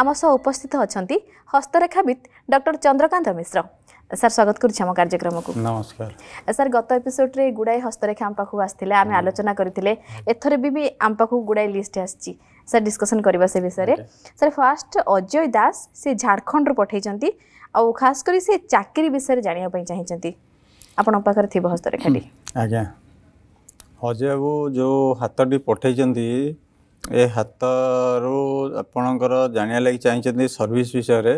आम सह उपस्थित अहिले हस्तरेखाविद डक्टर चन्द्रकान्त मिश्र ସାର୍ ସ୍ୱାଗତ କରୁଛି ଆମ କାର୍ଯ୍ୟକ୍ରମକୁ ନମସ୍କାର ସାର୍ ଗତ ଏପିସୋଡ଼ରେ ଗୁଡ଼ାଏ ହସ୍ତରେଖା ଆମ ପାଖକୁ ଆସିଥିଲେ ଆମେ ଆଲୋଚନା କରିଥିଲେ ଏଥର ବି ବି ଆମ ପାଖକୁ ଗୁଡ଼ାଏ ଲିଷ୍ଟ ଆସିଛି ସାର୍ ଡିସ୍କସନ୍ କରିବା ସେ ବିଷୟରେ ସାର୍ ଫାର୍ଷ୍ଟ ଅଜୟ ଦାସ ସେ ଝାଡ଼ଖଣ୍ଡରୁ ପଠାଇଛନ୍ତି ଆଉ ଖାସ୍ କରି ସେ ଚାକିରି ବିଷୟରେ ଜାଣିବା ପାଇଁ ଚାହିଁଛନ୍ତି ଆପଣଙ୍କ ପାଖରେ ଥିବ ହସ୍ତରେଖାଟି ଆଜ୍ଞା ଅଜୟବାବୁ ଯେଉଁ ହାତଟି ପଠାଇଛନ୍ତି ଏ ହାତରୁ ଆପଣଙ୍କର ଜାଣିବା ଲାଗି ଚାହିଁଛନ୍ତି ସର୍ଭିସ୍ ବିଷୟରେ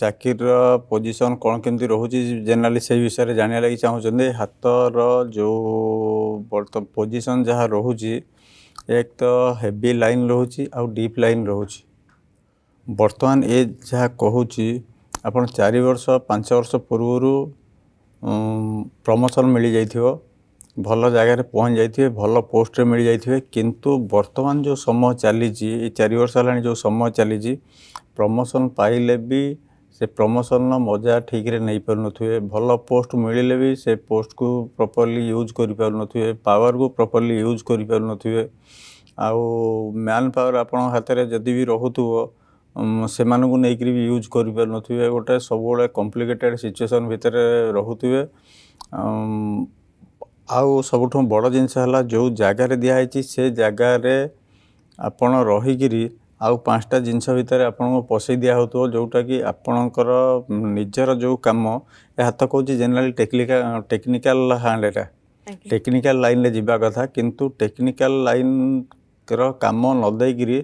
ଚାକିରିର ପୋଜିସନ୍ କ'ଣ କେମିତି ରହୁଛି ଜେନେରାଲି ସେଇ ବିଷୟରେ ଜାଣିବା ଲାଗି ଚାହୁଁଛନ୍ତି ହାତର ଯେଉଁ ପୋଜିସନ୍ ଯାହା ରହୁଛି ଏକ ତ ହେଭି ଲାଇନ୍ ରହୁଛି ଆଉ ଡିପ୍ ଲାଇନ୍ ରହୁଛି ବର୍ତ୍ତମାନ ଏ ଯାହା କହୁଛି ଆପଣ ଚାରି ବର୍ଷ ପାଞ୍ଚ ବର୍ଷ ପୂର୍ବରୁ ପ୍ରମୋସନ୍ ମିଳିଯାଇଥିବ ଭଲ ଜାଗାରେ ପହଞ୍ଚି ଯାଇଥିବେ ଭଲ ପୋଷ୍ଟରେ ମିଳିଯାଇଥିବେ କିନ୍ତୁ ବର୍ତ୍ତମାନ ଯେଉଁ ସମୟ ଚାଲିଛି ଏଇ ଚାରି ବର୍ଷ ହେଲାଣି ଯେଉଁ ସମୟ ଚାଲିଛି ପ୍ରମୋସନ୍ ପାଇଲେ ବି ସେ ପ୍ରମୋସନ୍ର ମଜା ଠିକ୍ରେ ନେଇପାରୁନଥିବେ ଭଲ ପୋଷ୍ଟ ମିଳିଲେ ବି ସେ ପୋଷ୍ଟକୁ ପ୍ରପର୍ଲି ୟୁଜ୍ କରିପାରୁନଥିବେ ପାୱାରକୁ ପ୍ରପର୍ଲି ୟୁଜ୍ କରିପାରୁନଥିବେ ଆଉ ମ୍ୟାନ୍ ପାୱାର ଆପଣଙ୍କ ହାତରେ ଯଦି ବି ରହୁଥିବ ସେମାନଙ୍କୁ ନେଇକରି ବି ୟୁଜ୍ କରିପାରୁନଥିବେ ଗୋଟେ ସବୁବେଳେ କମ୍ପ୍ଲିକେଟେଡ଼୍ ସିଚୁଏସନ୍ ଭିତରେ ରହୁଥିବେ ଆଉ ସବୁଠୁ ବଡ଼ ଜିନିଷ ହେଲା ଯେଉଁ ଜାଗାରେ ଦିଆହେଇଛି ସେ ଜାଗାରେ ଆପଣ ରହିକିରି ଆଉ ପାଞ୍ଚଟା ଜିନିଷ ଭିତରେ ଆପଣଙ୍କୁ ପଶେଇ ଦିଆ ହେଉଥିବ ଯେଉଁଟାକି ଆପଣଙ୍କର ନିଜର ଯେଉଁ କାମ ଏହା ତ କହୁଛି ଜେନେରାଲି ଟେକ୍ନିକାଲ ଟେକ୍ନିକାଲ ହ୍ୟାଣ୍ଡଟା ଟେକ୍ନିକାଲ ଲାଇନ୍ରେ ଯିବା କଥା କିନ୍ତୁ ଟେକ୍ନିକାଲ ଲାଇନ୍ର କାମ ନ ଦେଇକିରି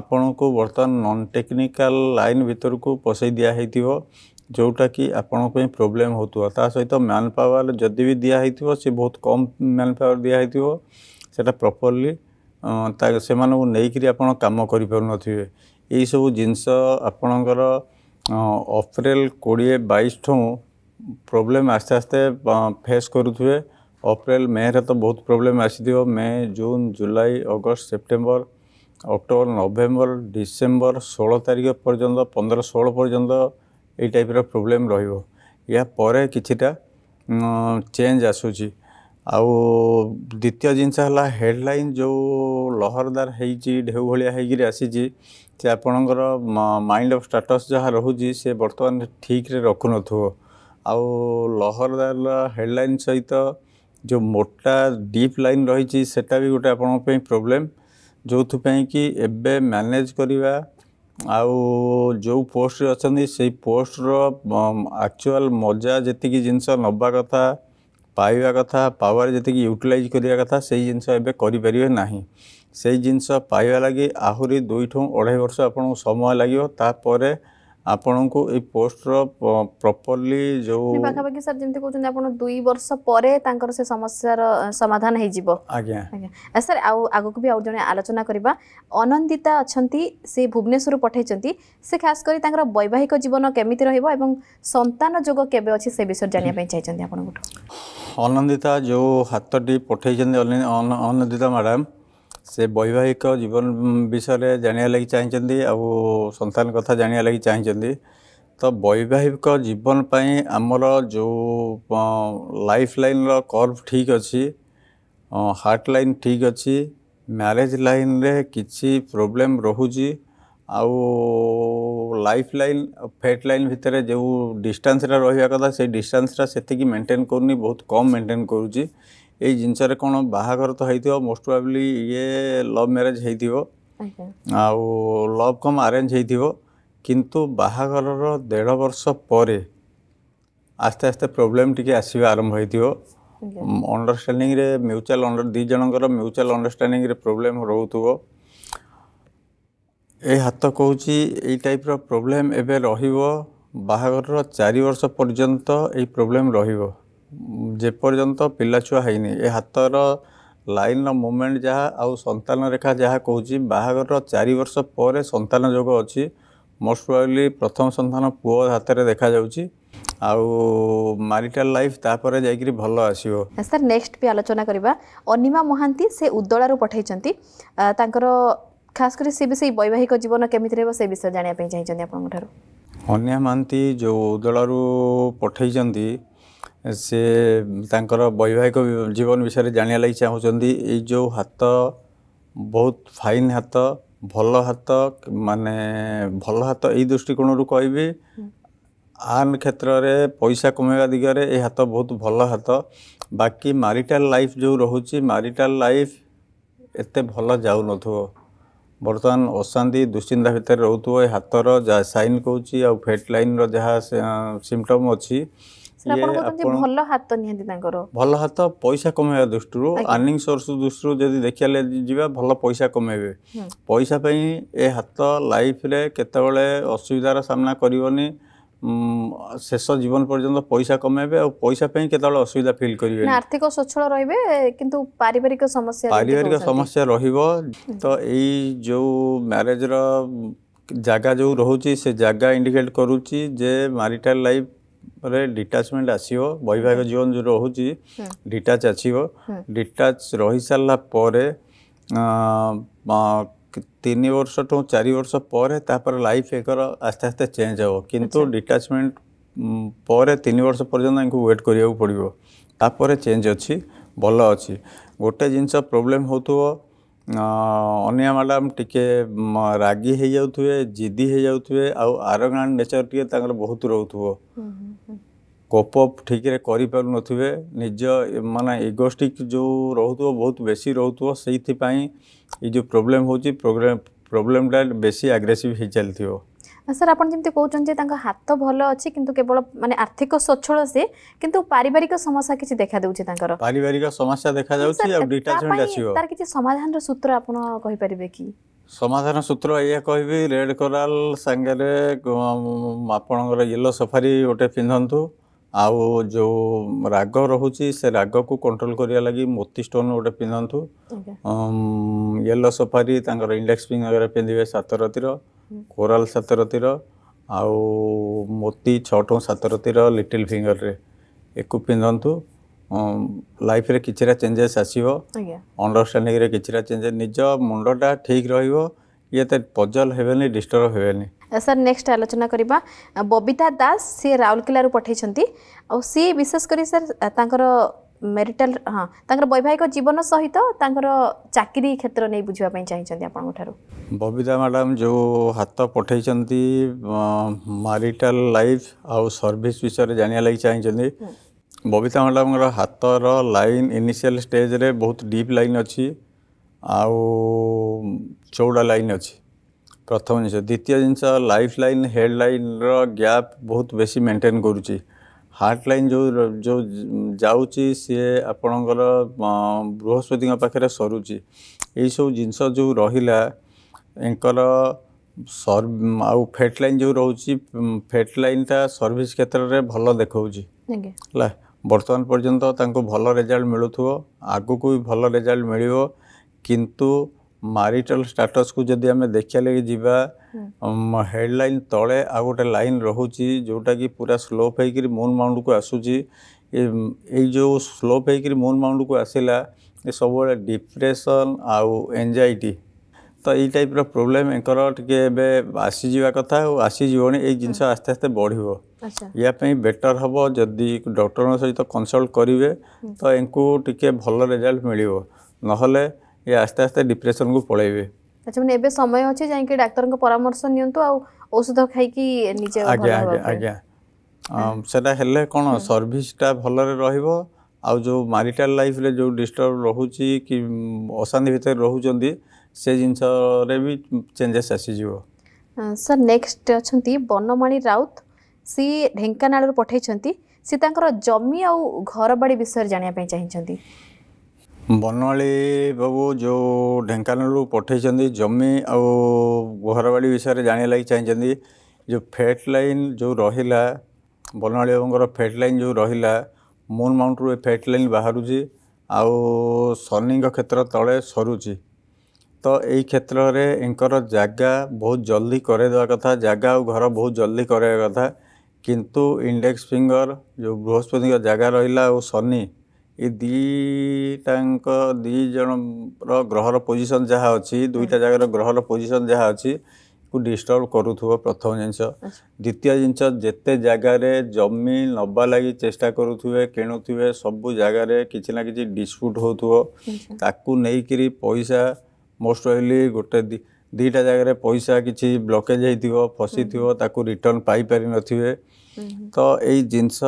ଆପଣଙ୍କୁ ବର୍ତ୍ତମାନ ନନ୍ ଟେକ୍ନିକାଲ ଲାଇନ୍ ଭିତରକୁ ପଶେଇ ଦିଆ ହେଇଥିବ जोटा कि आपंप प्रोब्लेम हो सहित मैन पावर जदि भी दिहित थो बहुत कम मैन पावर दिहित थोड़ा प्रपर्ली से नहीं कम करेंगे ये सब जिनस आपणकर अप्रेल कोड़े बैस प्रोब्लेम आस्ते आस्ते फेस करुवे अप्रेल मेरे तो बहुत प्रोब्लेम आसी मे जून जुलाई अगस्त सेप्टेम्बर अक्टोबर नवेम्बर डिसेम्बर षोह तारिख पर्यटन पंद्रह षोह पर्यटन टाइप रोब्लेम रे कि चेंज आसूँ आ द्वित जिनस हेडलैन जो लहरदार होे भाई आपणकर माइंड अफ स्टाटस जहाँ रोज से बर्तमान ठीक रखुन आउ लहरदार हेडल सहित जो मोटा डीप लाइन रही गोटे आप प्रोब्लेम जो थे कि मैनेज करवा ଆଉ ଯେଉଁ ପୋଷ୍ଟରେ ଅଛନ୍ତି ସେଇ ପୋଷ୍ଟର ଆକ୍ଚୁଆଲ୍ ମଜା ଯେତିକି ଜିନିଷ ନେବା କଥା ପାଇବା କଥା ପାୱାର ଯେତିକି ୟୁଟିଲାଇଜ୍ କରିବା କଥା ସେଇ ଜିନିଷ ଏବେ କରିପାରିବେ ନାହିଁ ସେଇ ଜିନିଷ ପାଇବା ଲାଗି ଆହୁରି ଦୁଇଠୁ ଅଢ଼େଇ ବର୍ଷ ଆପଣଙ୍କୁ ସମୟ ଲାଗିବ ତାପରେ ଆପଣଙ୍କୁ ଏଇ ପୋଷ୍ଟର ପ୍ରପର୍ଲି ଯେଉଁ ପାଖାପାଖି ସାର୍ ଯେମିତି କହୁଛନ୍ତି ଆପଣ ଦୁଇ ବର୍ଷ ପରେ ତାଙ୍କର ସେ ସମସ୍ୟାର ସମାଧାନ ହେଇଯିବ ଆଜ୍ଞା ଆଜ୍ଞା ସାର୍ ଆଉ ଆଗକୁ ବି ଆଉ ଜଣେ ଆଲୋଚନା କରିବା ଅନନ୍ଦିତା ଅଛନ୍ତି ସେ ଭୁବନେଶ୍ୱରରୁ ପଠାଇଛନ୍ତି ସେ ଖାସ କରି ତାଙ୍କର ବୈବାହିକ ଜୀବନ କେମିତି ରହିବ ଏବଂ ସନ୍ତାନ ଯୋଗ କେବେ ଅଛି ସେ ବିଷୟରେ ଜାଣିବା ପାଇଁ ଚାହିଁଛନ୍ତି ଆପଣଙ୍କଠୁ ଅନନ୍ଦିତା ଯେଉଁ ହାତଟି ପଠାଇଛନ୍ତି ଅନନ୍ଦିତା ମ୍ୟାଡ଼ାମ୍ से वैवाहिक जीवन विषय जाना लगी चाहते आउ सतान कथा जाना लगी चाहते तो वैवाहिक जीवन पर आमर जो लाइफ लाइन रर्व ठीक अच्छी हार्ट लाइन ठीक अच्छी म्यारेज लाइन रे किसी प्रोब्लेम रोजी आउ लाइफ लाइन फेट लाइन भितर जो डिस्टास रहा से डिस्टास्टा से मेन्टेन करनी बहुत कम मेन्टेन करुच्ची ଏଇ ଜିନିଷରେ କ'ଣ ବାହାଘର ତ ହେଇଥିବ ମୋଷ୍ଟ ପ୍ରୋବାବ୍ଲି ଇଏ ଲଭ୍ ମ୍ୟାରେଜ୍ ହେଇଥିବ ଆଉ ଲଭ୍ କମ୍ ଆରେଞ୍ଜ ହେଇଥିବ କିନ୍ତୁ ବାହାଘରର ଦେଢ଼ ବର୍ଷ ପରେ ଆସ୍ତେ ଆସ୍ତେ ପ୍ରୋବ୍ଲେମ୍ ଟିକେ ଆସିବା ଆରମ୍ଭ ହେଇଥିବ ଅଣ୍ଡରଷ୍ଟାଣ୍ଡିଂରେ ମ୍ୟୁଚୁଆଲ୍ ଅଣ୍ଡର ଦୁଇ ଜଣଙ୍କର ମ୍ୟୁଚୁଆଲ୍ ଅଣ୍ଡରଷ୍ଟାଣ୍ଡିଂରେ ପ୍ରୋବ୍ଲେମ୍ ରହୁଥିବ ଏଇ ହାତ କହୁଛି ଏଇ ଟାଇପ୍ର ପ୍ରୋବ୍ଲେମ୍ ଏବେ ରହିବ ବାହାଘରର ଚାରି ବର୍ଷ ପର୍ଯ୍ୟନ୍ତ ଏଇ ପ୍ରୋବ୍ଲେମ୍ ରହିବ ଯେପର୍ଯ୍ୟନ୍ତ ପିଲାଛୁଆ ହେଇନି ଏ ହାତର ଲାଇନ୍ର ମୁଭମେଣ୍ଟ ଯାହା ଆଉ ସନ୍ତାନ ରେଖା ଯାହା କହୁଛି ବାହାଘରର ଚାରି ବର୍ଷ ପରେ ସନ୍ତାନ ଯୋଗ ଅଛି ମୋଷ୍ଟ ପ୍ରୋବାବ୍ଲି ପ୍ରଥମ ସନ୍ତାନ ପୁଅ ହାତରେ ଦେଖାଯାଉଛି ଆଉ ମ୍ୟାରିଟାଲ ଲାଇଫ୍ ତାପରେ ଯାଇକିରି ଭଲ ଆସିବ ସାର୍ ନେକ୍ସଟ ବି ଆଲୋଚନା କରିବା ଅନିମା ମହାନ୍ତି ସେ ଉଦଳାରୁ ପଠାଇଛନ୍ତି ତାଙ୍କର ଖାସ କରି ସେ ବି ସେଇ ବୈବାହିକ ଜୀବନ କେମିତି ରହିବ ସେ ବିଷୟ ଜାଣିବା ପାଇଁ ଚାହିଁଛନ୍ତି ଆପଣଙ୍କ ଠାରୁ ଅନିମା ମହାନ୍ତି ଯେଉଁ ଉଦଳାରୁ ପଠାଇଛନ୍ତି ସେ ତାଙ୍କର ବୈବାହିକ ଜୀବନ ବିଷୟରେ ଜାଣିବା ଲାଗି ଚାହୁଁଛନ୍ତି ଏଇ ଯେଉଁ ହାତ ବହୁତ ଫାଇନ୍ ହାତ ଭଲ ହାତ ମାନେ ଭଲ ହାତ ଏଇ ଦୃଷ୍ଟିକୋଣରୁ କହିବି ଆନ୍ କ୍ଷେତ୍ରରେ ପଇସା କମେଇବା ଦିଗରେ ଏ ହାତ ବହୁତ ଭଲ ହାତ ବାକି ମାରିଟାଲ୍ ଲାଇଫ୍ ଯେଉଁ ରହୁଛି ମାରିଟାଲ୍ ଲାଇଫ୍ ଏତେ ଭଲ ଯାଉନଥିବ ବର୍ତ୍ତମାନ ଅଶାନ୍ତି ଦୁଶ୍ଚିନ୍ତା ଭିତରେ ରହୁଥିବ ଏ ହାତର ଯାହା ସାଇନ୍ କହୁଛି ଆଉ ଫେଟ୍ ଲାଇନ୍ର ଯାହା ସିମ୍ପଟମ୍ ଅଛି ଭଲ ହାତ ନିହାତି ତାଙ୍କର ଭଲ ହାତ ପଇସା କମେଇବା ଦୃଷ୍ଟିରୁ ଆର୍ନିଂ ସୋର୍ସ ଦୃଷ୍ଟିରୁ ଯଦି ଦେଖିଲେ ଯିବା ଭଲ ପଇସା କମେଇବେ ପଇସା ପାଇଁ ଏ ହାତ ଲାଇଫରେ କେତେବେଳେ ଅସୁବିଧାର ସାମ୍ନା କରିବନି ଶେଷ ଜୀବନ ପର୍ଯ୍ୟନ୍ତ ପଇସା କମେଇବେ ଆଉ ପଇସା ପାଇଁ କେତେବେଳେ ଅସୁବିଧା ଫିଲ୍ କରିବେ ଆର୍ଥିକ ସ୍ୱଚ୍ଛଳ ରହିବେ କିନ୍ତୁ ପାରିବାରିକ ସମସ୍ୟା ପାରିବାରିକ ସମସ୍ୟା ରହିବ ତ ଏଇ ଯେଉଁ ମ୍ୟାରେଜର ଜାଗା ଯେଉଁ ରହୁଛି ସେ ଜାଗା ଇଣ୍ଡିକେଟ୍ କରୁଛି ଯେ ମ୍ୟାରିଟାଲ୍ ଲାଇଫ୍ રે ડિટેચમેન્ટ આસિઓ બયવાગ જીવન જો રહુચી ડિટેચ આચીવો ડિટેચ રહીસલા pore આ તીની વર્ષ તો ચારી વર્ષ pore તાપર લાઈફ આસ્ત આસ્ત બદલ હે કિંતુ ડિટેચમેન્ટ pore તીની વર્ષ પરજંત એ કો વેટ કરિયાવ પડીબો તાપર ચેન્જ આચી બોલ આચી ઓટે જિન્સ પ્રોબ્લેમ હોતો ଅନ୍ୟା ମ୍ୟାଡ଼ାମ୍ ଟିକେ ରାଗି ହେଇଯାଉଥିବେ ଜିଦି ହେଇଯାଉଥିବେ ଆଉ ଆରୋଗାଣ୍ଟ ନେଚର୍ ଟିକେ ତାଙ୍କର ବହୁତ ରହୁଥିବ କୋପ ଠିକ୍ରେ କରିପାରୁନଥିବେ ନିଜ ମାନେ ଇଗୋଷ୍ଟିକ୍ ଯେଉଁ ରହୁଥିବ ବହୁତ ବେଶୀ ରହୁଥିବ ସେଇଥିପାଇଁ ଏଇ ଯେଉଁ ପ୍ରୋବ୍ଲେମ୍ ହେଉଛି ପ୍ରୋବ୍ଲେମ୍ଟା ବେଶୀ ଆଗ୍ରେସିଭ୍ ହେଇଚାଲିଥିବ ସାର୍ ଆପଣ ଯେମିତି କହୁଛନ୍ତି ଯେ ତାଙ୍କ ହାତ ଭଲ ଅଛି କିନ୍ତୁ କେବଳ ମାନେ ଆର୍ଥିକ ସ୍ୱଚ୍ଛଳ ସେ କିନ୍ତୁ ପାରିବାରିକ ସମସ୍ୟା କିଛି ଦେଖାଦେଉଛି ତାଙ୍କର ପାରିବାରିକ ସମସ୍ୟା ଦେଖାଯାଉଛି ଆଉ ଡିଟାଚମେଣ୍ଟ ଆସିବ ତାର କିଛି ସମାଧାନର ସୂତ୍ର ଆପଣ କହିପାରିବେ କି ସମାଧାନ ସୂତ୍ର ଏଇଆ କହିବି ରେଡ୍ କୋରାଲ ସାଙ୍ଗରେ ଆପଣଙ୍କର ୟେଲୋ ସଫାରି ଗୋଟେ ପିନ୍ଧନ୍ତୁ ଆଉ ଯେଉଁ ରାଗ ରହୁଛି ସେ ରାଗକୁ କଣ୍ଟ୍ରୋଲ କରିବା ଲାଗି ମୋତି ଷ୍ଟୋନ୍ ଗୋଟେ ପିନ୍ଧନ୍ତୁ ୟେଲୋ ସଫାରି ତାଙ୍କର ଇଣ୍ଡେକ୍ସ ଫିଙ୍ଗର ପିନ୍ଧିବେ ସାତ ରାତିର କୋରାଲ ସାତରଥୀର ଆଉ ମୋତି ଛଅ ଟଙ୍କା ସାତରଥୀର ଲିଟିଲ୍ ଫିଙ୍ଗର୍ରେ ଏକୁ ପିନ୍ଧନ୍ତୁ ଲାଇଫରେ କିଛିଟା ଚେଞ୍ଜେସ୍ ଆସିବ ଅଣ୍ଡରଷ୍ଟାଣ୍ଡିଂରେ କିଛିଟା ଚେଞ୍ଜେସ୍ ନିଜ ମୁଣ୍ଡଟା ଠିକ୍ ରହିବ ଇଏ ତ ପଜଲ୍ ହେବେନି ଡିଷ୍ଟର୍ବ ହେବେନି ସାର୍ ନେକ୍ସଟ ଆଲୋଚନା କରିବା ବବିତା ଦାସ ସିଏ ରାଉରକେଲାରୁ ପଠାଇଛନ୍ତି ଆଉ ସିଏ ବିଶେଷ କରି ସାର୍ ତାଙ୍କର মেরিটাল ହଁ ତାଙ୍କର ବୈବାହିକ ଜୀବନ ସହିତ ତାଙ୍କର ଚାକିରି କ୍ଷେତ୍ର ନେଇ ବୁଝିବା ପାଇଁ ଚାହିଁଛନ୍ତି ଆପଣଙ୍କ ଠାରୁ ବବିତା ମ୍ୟାଡ଼ାମ୍ ଯେଉଁ ହାତ ପଠାଇଛନ୍ତି ମାରିଟାଲ ଲାଇଫ୍ ଆଉ ସର୍ଭିସ୍ ବିଷୟରେ ଜାଣିବା ଲାଗି ଚାହିଁଛନ୍ତି ବବିତା ମ୍ୟାଡ଼ାମଙ୍କର ହାତର ଲାଇନ୍ ଇନିସିଆଲ୍ ଷ୍ଟେଜ୍ରେ ବହୁତ ଡିପ୍ ଲାଇନ୍ ଅଛି ଆଉ ଚଉଡ଼ା ଲାଇନ୍ ଅଛି ପ୍ରଥମ ଜିନିଷ ଦ୍ୱିତୀୟ ଜିନିଷ ଲାଇଫ୍ ଲାଇନ୍ ହେଡ଼୍ ଲାଇନ୍ର ଗ୍ୟାପ୍ ବହୁତ ବେଶୀ ମେଣ୍ଟେନ୍ କରୁଛି ହାର୍ଟ ଲାଇନ୍ ଯେଉଁ ଯେଉଁ ଯାଉଛି ସିଏ ଆପଣଙ୍କର ବୃହସ୍ପତିଙ୍କ ପାଖରେ ସରୁଛି ଏଇସବୁ ଜିନିଷ ଯେଉଁ ରହିଲା ଏଙ୍କର ଆଉ ଫେଟ୍ ଲାଇନ୍ ଯେଉଁ ରହୁଛି ଫେଟ୍ ଲାଇନ୍ଟା ସର୍ଭିସ୍ କ୍ଷେତ୍ରରେ ଭଲ ଦେଖାଉଛି ହେଲା ବର୍ତ୍ତମାନ ପର୍ଯ୍ୟନ୍ତ ତାଙ୍କୁ ଭଲ ରେଜଲ୍ଟ ମିଳୁଥିବ ଆଗକୁ ବି ଭଲ ରେଜଲ୍ଟ ମିଳିବ କିନ୍ତୁ ମାରିଟାଲ ଷ୍ଟାଟସକୁ ଯଦି ଆମେ ଦେଖିବା ଯିବା ହେଡ଼ଲାଇନ୍ ତଳେ ଆଉ ଗୋଟେ ଲାଇନ୍ ରହୁଛି ଯେଉଁଟାକି ପୁରା ସ୍ଲୋପ୍ ହେଇକିରି ମୁନ୍ ମାଉଣ୍ଡକୁ ଆସୁଛି ଏଇ ଯେଉଁ ସ୍ଲୋପ୍ ହେଇକିରି ମୁନ୍ ମାଉଣ୍ଡକୁ ଆସିଲା ଏ ସବୁବେଳେ ଡିପ୍ରେସନ୍ ଆଉ ଏନ୍ଜାଇଟି ତ ଏଇ ଟାଇପ୍ର ପ୍ରୋବ୍ଲେମ୍ ଏଙ୍କର ଟିକେ ଏବେ ଆସିଯିବା କଥା ଆଉ ଆସିଯିବଣି ଏଇ ଜିନିଷ ଆସ୍ତେ ଆସ୍ତେ ବଢ଼ିବ ୟା ପାଇଁ ବେଟର୍ ହେବ ଯଦି ଡକ୍ଟରଙ୍କ ସହିତ କନସଲ୍ଟ କରିବେ ତ ଏଙ୍କୁ ଟିକେ ଭଲ ରେଜଲ୍ଟ ମିଳିବ ନହେଲେ ये आस्ते आस्ते डिप्रेशन को पलैबे अच्छा मैंने समय अछि जाई के डाक्टर को परामर्श नियंतु आ औषध खाई कि निजे आ गया आ जो मैरिटल लाइफ रे जो डिस्टर्ब रहूची कि अशांति भीतर रहूचंदी से जिन रे भी चेंजेस आसी सर नेक्स्ट अच्छा बनमणी राउत सी ढेकाना रो पठाई छंती सीता जमी आ घर बाड़ी विषय जाना चाहती ବନମାଳୀ ବାବୁ ଯେଉଁ ଢେଙ୍କାନାଳରୁ ପଠାଇଛନ୍ତି ଜମି ଆଉ ଘରବାଡ଼ି ବିଷୟରେ ଜାଣିବା ଲାଗି ଚାହିଁଛନ୍ତି ଯେଉଁ ଫେଟ୍ ଲାଇନ୍ ଯେଉଁ ରହିଲା ବନମାଳୀ ବାବୁଙ୍କର ଫେଟ୍ ଲାଇନ୍ ଯେଉଁ ରହିଲା ମୁନ୍ ମାଉଣ୍ଟରୁ ଏ ଫେଟ୍ ଲାଇନ୍ ବାହାରୁଛି ଆଉ ଶନିଙ୍କ କ୍ଷେତ୍ର ତଳେ ସରୁଛି ତ ଏଇ କ୍ଷେତ୍ରରେ ଏଙ୍କର ଜାଗା ବହୁତ ଜଲ୍ଦି କରେଇଦେବା କଥା ଜାଗା ଆଉ ଘର ବହୁତ ଜଲ୍ଦି କରେଇବା କଥା କିନ୍ତୁ ଇଣ୍ଡେକ୍ସ ଫିଙ୍ଗର ଯେଉଁ ବୃହସ୍ପତିଙ୍କ ଜାଗା ରହିଲା ଆଉ ଶନି ଏ ଦୁଇଟାଙ୍କ ଦୁଇ ଜଣର ଗ୍ରହର ପୋଜିସନ୍ ଯାହା ଅଛି ଦୁଇଟା ଜାଗାର ଗ୍ରହର ପୋଜିସନ୍ ଯାହା ଅଛି କୁ ଡିଷ୍ଟର୍ବ କରୁଥିବ ପ୍ରଥମ ଜିନିଷ ଦ୍ୱିତୀୟ ଜିନିଷ ଯେତେ ଜାଗାରେ ଜମି ନେବା ଲାଗି ଚେଷ୍ଟା କରୁଥିବେ କିଣୁଥିବେ ସବୁ ଜାଗାରେ କିଛି ନା କିଛି ଡିସ୍ପ୍ୟୁଟ୍ ହେଉଥିବ ତାକୁ ନେଇକିରି ପଇସା ମୋଷ୍ଟ ଅଇଲି ଗୋଟେ ଦୁଇଟା ଜାଗାରେ ପଇସା କିଛି ବ୍ଲକେଜ୍ ହେଇଥିବ ଫସିଥିବ ତାକୁ ରିଟର୍ଣ୍ଣ ପାଇପାରିନଥିବେ ତ ଏଇ ଜିନିଷ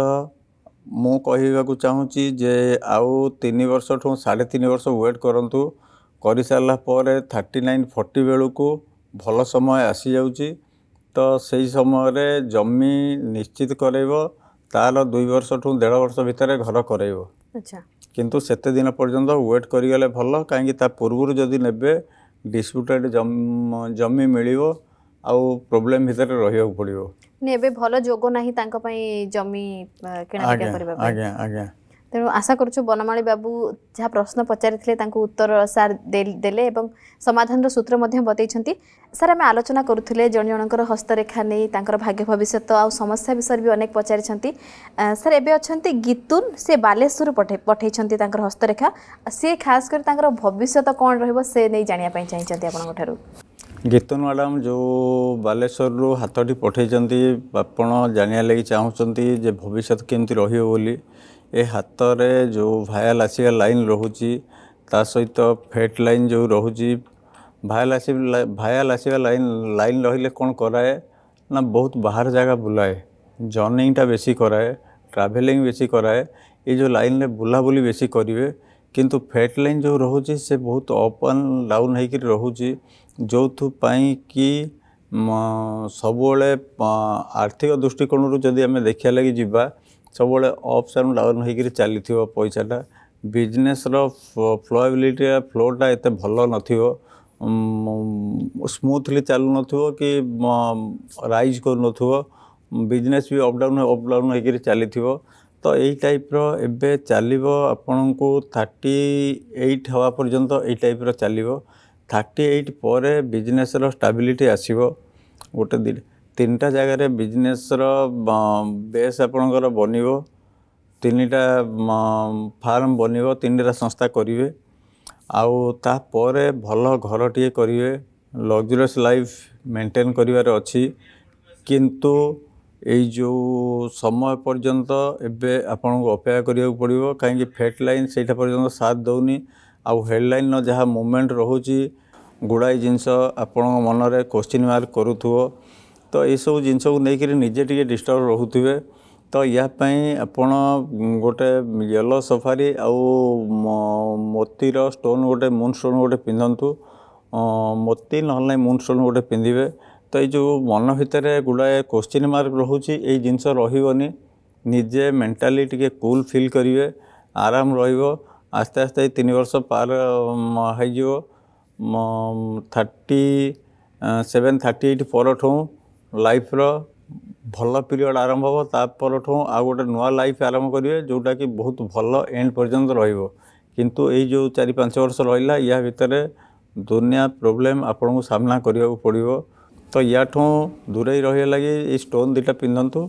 ମୁଁ କହିବାକୁ ଚାହୁଁଛି ଯେ ଆଉ ତିନି ବର୍ଷଠୁ ସାଢ଼େ ତିନି ବର୍ଷ ୱେଟ୍ କରନ୍ତୁ କରିସାରିଲା ପରେ ଥାର୍ଟି ନାଇନ୍ ଫର୍ଟି ବେଳକୁ ଭଲ ସମୟ ଆସିଯାଉଛି ତ ସେଇ ସମୟରେ ଜମି ନିଶ୍ଚିତ କରେଇବ ତା'ର ଦୁଇ ବର୍ଷଠୁ ଦେଢ଼ ବର୍ଷ ଭିତରେ ଘର କରେଇବ ଆଚ୍ଛା କିନ୍ତୁ ସେତେ ଦିନ ପର୍ଯ୍ୟନ୍ତ ୱେଟ୍ କରିଗଲେ ଭଲ କାହିଁକି ତା ପୂର୍ବରୁ ଯଦି ନେବେ ଡିସ୍ପ୍ୟୁଟେଡ଼୍ ଜମି ମିଳିବ ଆଉ ପ୍ରୋବ୍ଲେମ୍ ଭିତରେ ରହିବାକୁ ପଡ଼ିବ ଏବେ ଭଲ ଯୋଗ ନାହିଁ ତାଙ୍କ ପାଇଁ ଜମି ତେଣୁ ଆଶା କରୁଛୁ ବନମାଳୀ ବାବୁ ଯାହା ପ୍ରଶ୍ନ ପଚାରିଥିଲେ ତାଙ୍କୁ ଉତ୍ତର ସାର୍ ଦେଲେ ଏବଂ ସମାଧାନର ସୂତ୍ର ମଧ୍ୟ ବତେଇଛନ୍ତି ସାର୍ ଆମେ ଆଲୋଚନା କରୁଥିଲେ ଜଣ ଜଣଙ୍କର ହସ୍ତରେଖା ନେଇ ତାଙ୍କର ଭାଗ୍ୟ ଭବିଷ୍ୟତ ଆଉ ସମସ୍ୟା ବିଷୟରେ ବି ଅନେକ ପଚାରିଛନ୍ତି ସାର୍ ଏବେ ଅଛନ୍ତି ଗୀତୁନ୍ ସେ ବାଲେଶ୍ୱର ପଠେଇ ପଠେଇଛନ୍ତି ତାଙ୍କର ହସ୍ତରେଖା ସିଏ ଖାସ୍ କରି ତାଙ୍କର ଭବିଷ୍ୟତ କ'ଣ ରହିବ ସେ ନେଇ ଜାଣିବା ପାଇଁ ଚାହିଁଛନ୍ତି ଆପଣଙ୍କ ଠାରୁ ଗୀତନ ମ୍ୟାଡ଼ାମ୍ ଯେଉଁ ବାଲେଶ୍ୱରରୁ ହାତଟି ପଠାଇଛନ୍ତି ଆପଣ ଜାଣିବା ଲାଗି ଚାହୁଁଛନ୍ତି ଯେ ଭବିଷ୍ୟତ କେମିତି ରହିବ ବୋଲି ଏ ହାତରେ ଯେଉଁ ଭାୟାଲ ଆସିବା ଲାଇନ୍ ରହୁଛି ତା ସହିତ ଫେଟ୍ ଲାଇନ୍ ଯେଉଁ ରହୁଛି ଭାୟାଲ ଆସି ଭାୟାଲ ଆସିବା ଲାଇନ୍ ଲାଇନ୍ ରହିଲେ କ'ଣ କରାଏ ନା ବହୁତ ବାହାର ଜାଗା ବୁଲାଏ ଜର୍ଣ୍ଣିଂଟା ବେଶୀ କରାଏ ট্রাভেলিং বেশি করায় এই যে লাইনে বুলাবুলি বেশি করবে কিন্তু ফ্যাট লাইন যে রয়েছে সে বহুত অপ অ্যান্ড ডাউন হয়েকি রয়েছে ଯେଉଁଥିପାଇଁ କି ସବୁବେଳେ ଆର୍ଥିକ ଦୃଷ୍ଟିକୋଣରୁ ଯଦି ଆମେ ଦେଖିବା ଲାଗି ଯିବା ସବୁବେଳେ ଅପ୍ସ ଆଣ୍ଡ ଡାଉନ୍ ହେଇକିରି ଚାଲିଥିବ ପଇସାଟା ବିଜନେସ୍ର ଫ୍ଲୋଏବିଲିଟି ଫ୍ଲୋଟା ଏତେ ଭଲ ନଥିବ ସ୍ମୁଥଲି ଚାଲୁନଥିବ କି ରାଇଜ୍ କରୁନଥିବ ବିଜନେସ୍ ବି ଅପଡାଉନ୍ ଅପଡାଉନ୍ ହେଇକିରି ଚାଲିଥିବ ତ ଏଇ ଟାଇପ୍ର ଏବେ ଚାଲିବ ଆପଣଙ୍କୁ ଥାର୍ଟି ଏଇଟ୍ ହେବା ପର୍ଯ୍ୟନ୍ତ ଏଇ ଟାଇପ୍ର ଚାଲିବ থার্টি এইট ପରେ ବିଜନେସ୍ର ଷ୍ଟାବିଲିଟି ଆସିବ ଗୋଟେ ଦୁଇ ତିନିଟା ଜାଗାରେ ବିଜନେସ୍ର ବେସ୍ ଆପଣଙ୍କର ବନିବ ତିନିଟା ଫାର୍ମ ବନିବ ତିନିଟା ସଂସ୍ଥା କରିବେ ଆଉ ତାପରେ ଭଲ ଘରଟିଏ କରିବେ ଲଗ୍ଜୁରିୟସ୍ ଲାଇଫ୍ ମେଣ୍ଟେନ୍ କରିବାର ଅଛି କିନ୍ତୁ ଏଇ ଯେଉଁ ସମୟ ପର୍ଯ୍ୟନ୍ତ ଏବେ ଆପଣଙ୍କୁ ଅପେକ୍ଷା କରିବାକୁ ପଡ଼ିବ କାହିଁକି ଫେଟ୍ ଲାଇନ୍ ସେଇଟା ପର୍ଯ୍ୟନ୍ତ ସାଥ ଦେଉନି ଆଉ ହେଡ଼ଲାଇନ୍ର ଯାହା ମୁଭମେଣ୍ଟ ରହୁଛି ଗୁଡ଼ାଏ ଜିନିଷ ଆପଣଙ୍କ ମନରେ କୋଶ୍ଚିନ୍ ମାର୍କ କରୁଥିବ ତ ଏସବୁ ଜିନିଷକୁ ନେଇକରି ନିଜେ ଟିକେ ଡିଷ୍ଟର୍ବ ରହୁଥିବେ ତ ଏହା ପାଇଁ ଆପଣ ଗୋଟେ ୟେଲୋ ସଫାରି ଆଉ ମୋତିର ଷ୍ଟୋନ୍ ଗୋଟେ ମୁନ୍ ଷ୍ଟୋନ୍ ଗୋଟେ ପିନ୍ଧନ୍ତୁ ମୋତି ନହେଲେ ନାହିଁ ମୁନ୍ ଷ୍ଟୋନ୍ ଗୋଟେ ପିନ୍ଧିବେ ତ ଏଇ ଯେଉଁ ମନ ଭିତରେ ଗୁଡ଼ାଏ କୋଶ୍ଚିନ୍ ମାର୍କ ରହୁଛି ଏଇ ଜିନିଷ ରହିବନି ନିଜେ ମେଣ୍ଟାଲି ଟିକେ କୁଲ୍ ଫିଲ୍ କରିବେ ଆରାମ ରହିବ আস্তে আস্তে এই তিন বর্ষ পার হয়ে থার্টি সেভেন থার্টি এইট পরঠু লাইফ্র ଭଲ ପିରିୟଡ଼ ଆରମ୍ଭ ହେବ ତା ପରଠୁ ଆଉ ଗୋଟେ ନୂଆ ଲାଇଫ୍ ଆରମ୍ଭ କରିବେ ଯେଉଁଟାକି ବହୁତ ଭଲ ଏଣ୍ଡ ପର୍ଯ୍ୟନ୍ତ ରହିବ କିନ୍ତୁ ଏଇ ଯେଉଁ ଚାରି ପାଞ୍ଚ ବର୍ଷ ରହିଲା ୟା ଭିତରେ ଦୁନିଆ ପ୍ରୋବ୍ଲେମ୍ ଆପଣଙ୍କୁ ସାମ୍ନା କରିବାକୁ ପଡ଼ିବ ତ ୟାଠୁ ଦୂରେଇ ରହିବା ଲାଗି ଏଇ ଷ୍ଟୋନ୍ ଦୁଇଟା ପିନ୍ଧନ୍ତୁ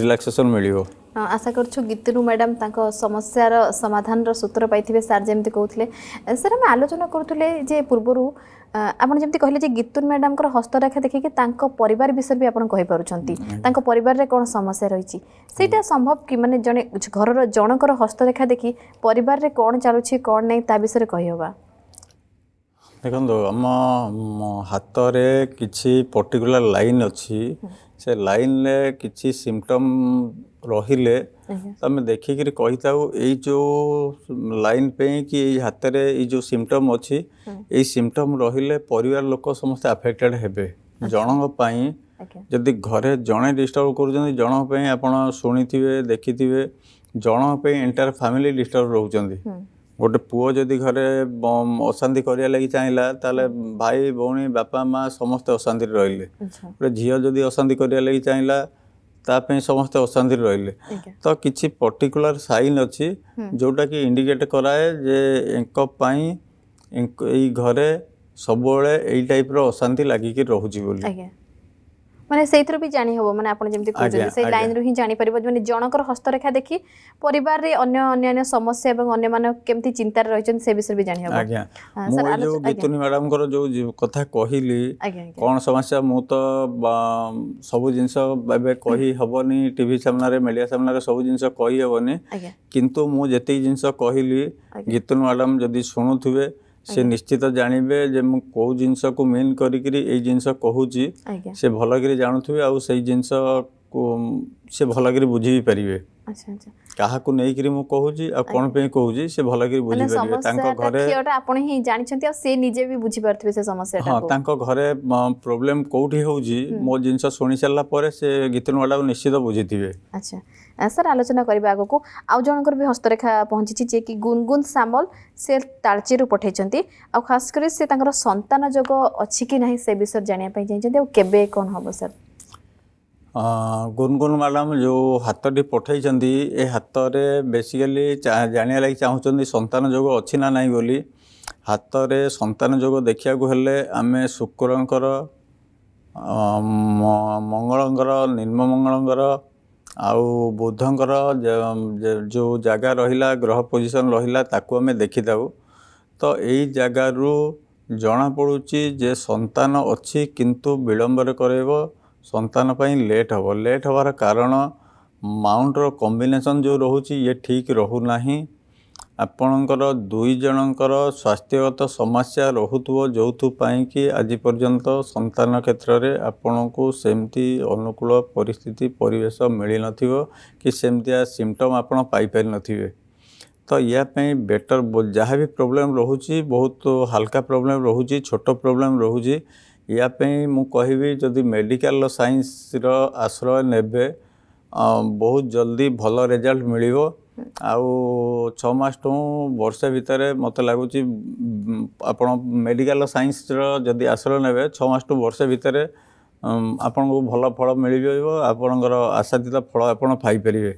ରିଲାକ୍ସେସନ୍ ମିଳିବ আশা করছু গীতিনু ম্যাডাম তাঁর সমস্যার সমাধানর সূত্র পাই স্যার যেমি কৌলে স্যার আমি আলোচনা করুলে যে পূর্বর ଆପଣ ଯେମିତି କହିଲେ ଯେ ଗୀତୁନ ମ୍ୟାଡ଼ାମଙ୍କର ହସ୍ତରେଖା ଦେଖିକି ତାଙ୍କ ପରିବାର ବିଷୟରେ ବି ଆପଣ କହିପାରୁଛନ୍ତି ତାଙ୍କ ପରିବାରରେ କ'ଣ ସମସ୍ୟା ରହିଛି ସେଇଟା ସମ୍ଭବ କି ମାନେ ଜଣେ ଘରର ଜଣଙ୍କର ହସ୍ତରେଖା ଦେଖି ପରିବାରରେ କ'ଣ ଚାଲୁଛି କ'ଣ ନାହିଁ ତା ବିଷୟରେ କହିହେବା ଦେଖନ୍ତୁ ଆମ ହାତରେ କିଛି ପର୍ଟିକୁଲାର ଲାଇନ୍ ଅଛି ସେ ଲାଇନ୍ରେ କିଛି ସିମ୍ପଟମ୍ ରହିଲେ ଆମେ ଦେଖିକିରି କହିଥାଉ ଏଇ ଯେଉଁ ଲାଇନ୍ ପାଇଁ କି ଏଇ ହାତରେ ଏଇ ଯେଉଁ ସିମ୍ପଟମ୍ ଅଛି ଏଇ ସିମ୍ପଟମ୍ ରହିଲେ ପରିବାର ଲୋକ ସମସ୍ତେ ଆଫେକ୍ଟେଡ଼୍ ହେବେ ଜଣଙ୍କ ପାଇଁ ଯଦି ଘରେ ଜଣେ ଡିଷ୍ଟର୍ବ କରୁଛନ୍ତି ଜଣଙ୍କ ପାଇଁ ଆପଣ ଶୁଣିଥିବେ ଦେଖିଥିବେ ଜଣଙ୍କ ପାଇଁ ଏଣ୍ଟାୟାର ଫ୍ୟାମିଲି ଡିଷ୍ଟର୍ବ ରହୁଛନ୍ତି ଗୋଟେ ପୁଅ ଯଦି ଘରେ ଅଶାନ୍ତି କରିବା ଲାଗି ଚାହିଁଲା ତାହେଲେ ଭାଇ ଭଉଣୀ ବାପା ମା ସମସ୍ତେ ଅଶାନ୍ତିରେ ରହିଲେ ଗୋଟେ ଝିଅ ଯଦି ଅଶାନ୍ତି କରିବା ଲାଗି ଚାହିଁଲା ତା ପାଇଁ ସମସ୍ତେ ଅଶାନ୍ତିରେ ରହିଲେ ତ କିଛି ପର୍ଟିକୁଲାର ସାଇନ୍ ଅଛି ଯେଉଁଟାକି ଇଣ୍ଡିକେଟ୍ କରାଏ ଯେ ୟାଙ୍କ ପାଇଁ ଏଇ ଘରେ ସବୁବେଳେ ଏଇ ଟାଇପ୍ର ଅଶାନ୍ତି ଲାଗିକି ରହୁଛି ବୋଲି ମାନେ ସେଇଥିରୁ ବି ଜାଣି ହେବ ମାନେ ଆପଣ ଯେମିତି କହୁଛନ୍ତି ସେଇ ଲାଇନ୍ରୁ ହିଁ ଜାଣିପାରିବ ମାନେ ଜଣଙ୍କର ହସ୍ତରେଖା ଦେଖି ପରିବାରରେ ଅନ୍ୟ ଅନ୍ୟାନ୍ୟ ସମସ୍ୟା ଏବଂ ଅନ୍ୟମାନେ କେମିତି ଚିନ୍ତାରେ ରହିଛନ୍ତି ସେ ବିଷୟରେ ବି ଜାଣି ହେବ ଆଜ୍ଞା ମୁଁ ଯୋଉ ଗୀତୁନି ମ୍ୟାଡାମଙ୍କର ଯୋଉ କଥା କହିଲି କ'ଣ ସମସ୍ୟା ମୁଁ ତ ସବୁ ଜିନିଷ ଏବେ କହି ହେବନି ଟିଭି ସାମ୍ନାରେ ମିଡ଼ିଆ ସାମ୍ନାରେ ସବୁ ଜିନିଷ କହି ହେବନି କିନ୍ତୁ ମୁଁ ଯେତିକି ଜିନିଷ କହିଲି ଗୀତୁନି ମ୍ୟାଡାମ ଯଦି ଶୁଣୁଥିବେ ସେ ନିଶ୍ଚିତ ଜାଣିବେ ଯେ ମୁଁ କେଉଁ ଜିନିଷକୁ ମିନ୍ କରିକିରି ଏଇ ଜିନିଷ କହୁଛି ସେ ଭଲକିରି ଜାଣୁଥିବେ ଆଉ ସେଇ ଜିନିଷକୁ ସେ ଭଲକିରି ବୁଝି ବି ପାରିବେ କାହାକୁ ନେଇକିରି ମୁଁ କହୁଛି ଆଉ କ'ଣ ପାଇଁ କହୁଛି ସେ ଭଲକିରି ବୁଝିପାରିବେ ତାଙ୍କ ଘରେ ଆପଣ ହିଁ ଜାଣିଛନ୍ତି ଆଉ ସେ ନିଜେ ବି ବୁଝିପାରୁଥିବେ ସେ ସମସ୍ୟା ହଁ ତାଙ୍କ ଘରେ ପ୍ରୋବ୍ଲେମ୍ କୋଉଠି ହେଉଛି ମୋ ଜିନିଷ ଶୁଣି ସାରିଲା ପରେ ସେ ଗୀତନୁଆଟାକୁ ନିଶ୍ଚିତ ବୁଝିଥିବେ ଆଚ୍ଛା ସାର୍ ଆଲୋଚନା କରିବା ଆଗକୁ ଆଉ ଜଣଙ୍କର ବି ହସ୍ତରେଖା ପହଞ୍ଚିଛି ଯିଏକି ଗୁନଗୁନ ସାମଲ ସେ ତାଳଚେରୁ ପଠାଇଛନ୍ତି ଆଉ ଖାସ କରି ସେ ତାଙ୍କର ସନ୍ତାନ ଯୋଗ ଅଛି କି ନାହିଁ ସେ ବିଷୟରେ ଜାଣିବା ପାଇଁ ଚାହିଁଛନ୍ତି ଆଉ କେବେ କ'ଣ ହେବ ସାର୍ ଗୁନଗୁନ ମ୍ୟାଡ଼ାମ୍ ଯେଉଁ ହାତଟି ପଠାଇଛନ୍ତି ଏ ହାତରେ ବେସିକାଲି ଜାଣିବା ଲାଗି ଚାହୁଁଛନ୍ତି ସନ୍ତାନ ଯୋଗ ଅଛି ନା ନାହିଁ ବୋଲି ହାତରେ ସନ୍ତାନ ଯୋଗ ଦେଖିବାକୁ ହେଲେ ଆମେ ଶୁକ୍ରଙ୍କର ମଙ୍ଗଳଙ୍କର ନିମ୍ନମଙ୍ଗଳଙ୍କର ଆଉ ବୁଦ୍ଧଙ୍କର ଯେଉଁ ଜାଗା ରହିଲା ଗ୍ରହ ପୋଜିସନ୍ ରହିଲା ତାକୁ ଆମେ ଦେଖିଥାଉ ତ ଏଇ ଜାଗାରୁ ଜଣାପଡ଼ୁଛି ଯେ ସନ୍ତାନ ଅଛି କିନ୍ତୁ ବିଳମ୍ବରେ କରେଇବ ସନ୍ତାନ ପାଇଁ ଲେଟ୍ ହେବ ଲେଟ୍ ହେବାର କାରଣ ମାଉଣ୍ଟର କମ୍ବିନେସନ୍ ଯେଉଁ ରହୁଛି ଇଏ ଠିକ୍ ରହୁନାହିଁ आपणकर दुईजर स्वास्थ्यगत समस्या रोथ जो कि आज पर्यंत संतान क्षेत्र में आपण को सेमती अनुकूल परिस्थिति परेश मिल न कि सेमतिया सिमटम आपे तो यापाई बेटर जहाँ भी प्रोब्लेम रोचे बहुत हालका प्रोब्लेम रोचे छोट प्रोब्लेम रोज या मुझे जदि मेडिकाल सैंस रश्रय ने बहुत जल्दी भल रेजल्ट मिल ଆଉ ଛଅ ମାସ ଟୁ ବର୍ଷେ ଭିତରେ ମୋତେ ଲାଗୁଛି ଆପଣ ମେଡ଼ିକାଲ ସାଇନ୍ସର ଯଦି ଆଶ୍ରୟ ନେବେ ଛଅ ମାସ ଟୁ ବର୍ଷେ ଭିତରେ ଆପଣଙ୍କୁ ଭଲ ଫଳ ମିଳିଯିବ ଆପଣଙ୍କର ଆଶାତୀତ ଫଳ ଆପଣ ପାଇପାରିବେ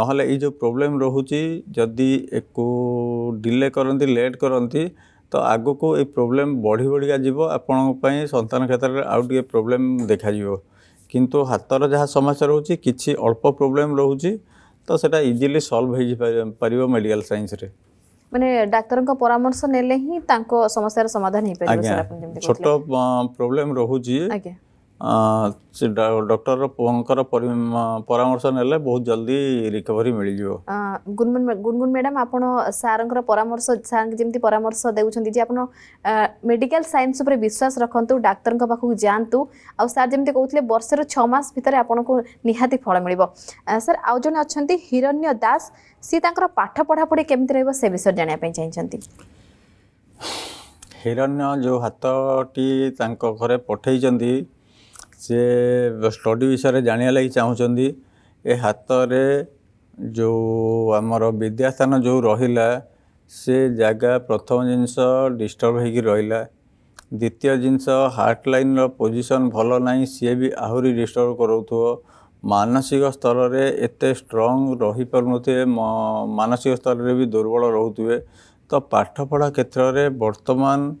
ନହେଲେ ଏଇ ଯେଉଁ ପ୍ରୋବ୍ଲେମ୍ ରହୁଛି ଯଦି ୟାକୁ ଡିଲେ କରନ୍ତି ଲେଟ୍ କରନ୍ତି ତ ଆଗକୁ ଏଇ ପ୍ରୋବ୍ଲେମ୍ ବଢ଼ି ବଢ଼ିକା ଯିବ ଆପଣଙ୍କ ପାଇଁ ସନ୍ତାନ କ୍ଷେତ୍ରରେ ଆଉ ଟିକେ ପ୍ରୋବ୍ଲେମ୍ ଦେଖାଯିବ କିନ୍ତୁ ହାତର ଯାହା ସମସ୍ୟା ରହୁଛି କିଛି ଅଳ୍ପ ପ୍ରୋବ୍ଲେମ୍ ରହୁଛି तो सेटा इजीली सॉल्व हो पार मेडिकल सैंस रे माने डाक्तर को परामर्श नेले ही तांको समस्या रा समाधान हे पर छोटो प्रॉब्लम रहू जी ସେ ଡକ୍ଟର ପୁଅଙ୍କର ପରାମର୍ଶ ନେଲେ ବହୁତ ଜଲ୍ଦି ରିକଭରି ମିଳିଯିବ ଗୁନଗୁନ ମ୍ୟାଡ଼ାମ୍ ଆପଣ ସାର୍ଙ୍କର ପରାମର୍ଶ ସାର୍ ଯେମିତି ପରାମର୍ଶ ଦେଉଛନ୍ତି ଯେ ଆପଣ ମେଡ଼ିକାଲ ସାଇନ୍ସ ଉପରେ ବିଶ୍ୱାସ ରଖନ୍ତୁ ଡାକ୍ତରଙ୍କ ପାଖକୁ ଯାଆନ୍ତୁ ଆଉ ସାର୍ ଯେମିତି କହୁଥିଲେ ବର୍ଷର ଛଅ ମାସ ଭିତରେ ଆପଣଙ୍କୁ ନିହାତି ଫଳ ମିଳିବ ସାର୍ ଆଉ ଜଣେ ଅଛନ୍ତି ହିରଣ୍ୟ ଦାସ ସିଏ ତାଙ୍କର ପାଠ ପଢ଼ାପଢ଼ି କେମିତି ରହିବ ସେ ବିଷୟରେ ଜାଣିବା ପାଇଁ ଚାହିଁଛନ୍ତି ହିରଣ୍ୟ ଯେଉଁ ହାତଟି ତାଙ୍କ ଘରେ ପଠେଇଛନ୍ତି ସେ ଷ୍ଟଡି ବିଷୟରେ ଜାଣିବା ଲାଗି ଚାହୁଁଛନ୍ତି ଏ ହାତରେ ଯେଉଁ ଆମର ବିଦ୍ୟାସ୍ଥାନ ଯେଉଁ ରହିଲା ସେ ଜାଗା ପ୍ରଥମ ଜିନିଷ ଡିଷ୍ଟର୍ବ ହୋଇକି ରହିଲା ଦ୍ୱିତୀୟ ଜିନିଷ ହାର୍ଟ ଲାଇନ୍ର ପୋଜିସନ୍ ଭଲ ନାହିଁ ସିଏ ବି ଆହୁରି ଡିଷ୍ଟର୍ବ କରାଉଥିବ ମାନସିକ ସ୍ତରରେ ଏତେ ଷ୍ଟ୍ରଙ୍ଗ ରହିପାରୁନଥିବେ ମାନସିକ ସ୍ତରରେ ବି ଦୁର୍ବଳ ରହୁଥିବେ ତ ପାଠପଢ଼ା କ୍ଷେତ୍ରରେ ବର୍ତ୍ତମାନ